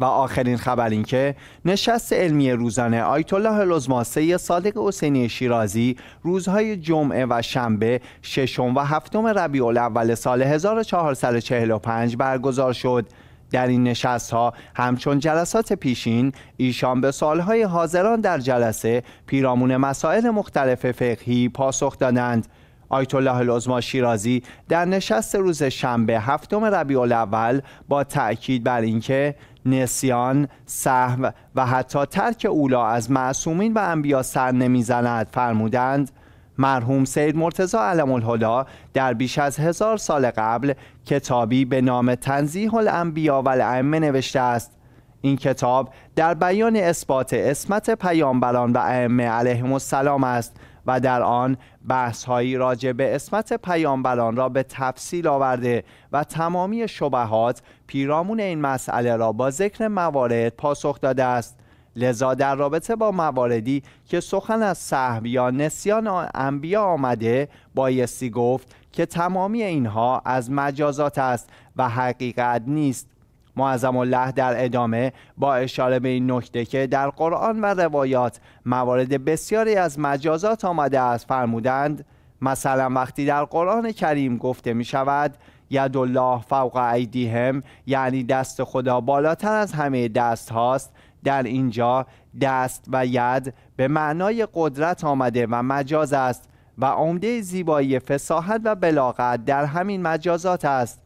و آخرین خبر اینکه نشست علمی روزانه آیت الله العظما صادق حسینی شیرازی روزهای جمعه و شنبه ششم و هفتم ربیع الاول سال 1445 برگزار شد در این نشست ها همچون جلسات پیشین ایشان به سالهای حاضران در جلسه پیرامون مسائل مختلف فقهی پاسخ دادند آیت الله العظما شیرازی در نشست روز شنبه هفتم ربیع الاول با تأکید بر اینکه نسیان، سهم و حتی ترک اولا از معصومین و انبیا سر نمیزند فرمودند مرحوم سید مرتزا علم الهدا در بیش از هزار سال قبل کتابی به نام تنزیح الانبیا و الائمه نوشته است این کتاب در بیان اثبات اسمت پیامبران و ائمه علیهم السلام است و در آن بحثهایی راجع به اسمت پیامبران را به تفصیل آورده و تمامی شبهات پیرامون این مسئله را با ذکر موارد پاسخ داده است لذا در رابطه با مواردی که سخن از صحب یا نسیان انبیا آمده بایستی گفت که تمامی اینها از مجازات است و حقیقت نیست معظم الله در ادامه با اشاره به این نکته که در قرآن و روایات موارد بسیاری از مجازات آمده است فرمودند مثلا وقتی در قرآن کریم گفته می شود ید الله فوق ایدیهم یعنی دست خدا بالاتر از همه دست هاست در اینجا دست و ید به معنای قدرت آمده و مجاز است و عمده زیبایی فساحت و بلاغت در همین مجازات است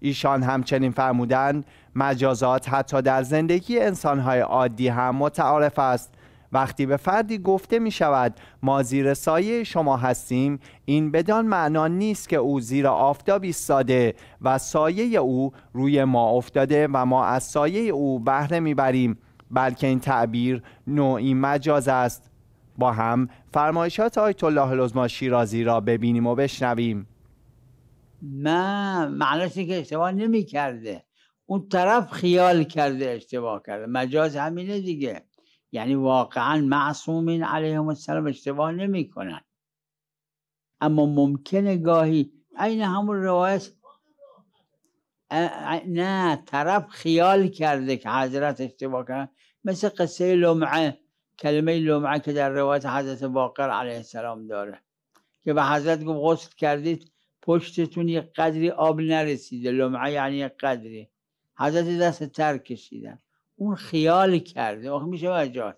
ایشان همچنین فرمودند مجازات حتی در زندگی انسانهای عادی هم متعارف است وقتی به فردی گفته می شود ما زیر سایه شما هستیم این بدان معنا نیست که او زیر آفتاب ایستاده و سایه او روی ما افتاده و ما از سایه او بهره میبریم بلکه این تعبیر نوعی مجاز است با هم فرمایشات آیت الله لزما شیرازی را ببینیم و بشنویم نه معنیش که اشتباه نمیکرده، اون طرف خیال کرده اشتباه کرده مجاز همینه دیگه یعنی واقعا معصومین علیهم السلام اشتباه نمیکنن. اما ممکنه گاهی عین همون روایت نه طرف خیال کرده که حضرت اشتباه کردن مثل قصه لمعه کلمه لمعه که در روایت حضرت باقر علیه السلام داره که به حضرت گفت غسل کردید پشتتون یه قدری آب نرسیده لمعه یعنی یه قدری حضرت دست تر کشیدن اون خیال کرده آخه میشه مجاز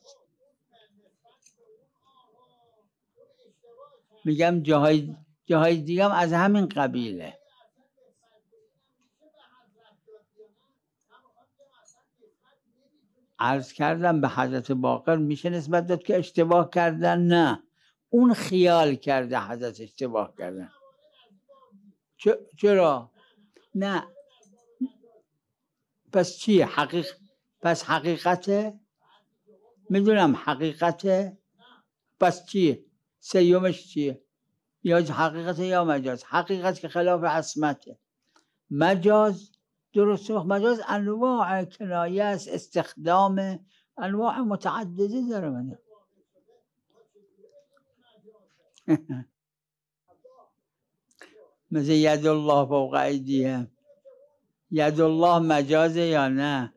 میگم جاهای جاهای دیگه هم از همین قبیله عرض کردم به حضرت باقر میشه نسبت داد که اشتباه کردن نه اون خیال کرده حضرت اشتباه کردن چرا نه پس چی حقیق پس حقیقته میدونم حقیقته پس چی سیومش چیه یا حقیقت یا مجاز حقیقت که خلاف عصمته مجاز درست مجاز انواع کنایه است استخدام انواع متعددی داره منه مثل ید الله فوق ایدیه ید الله مجازه یا نه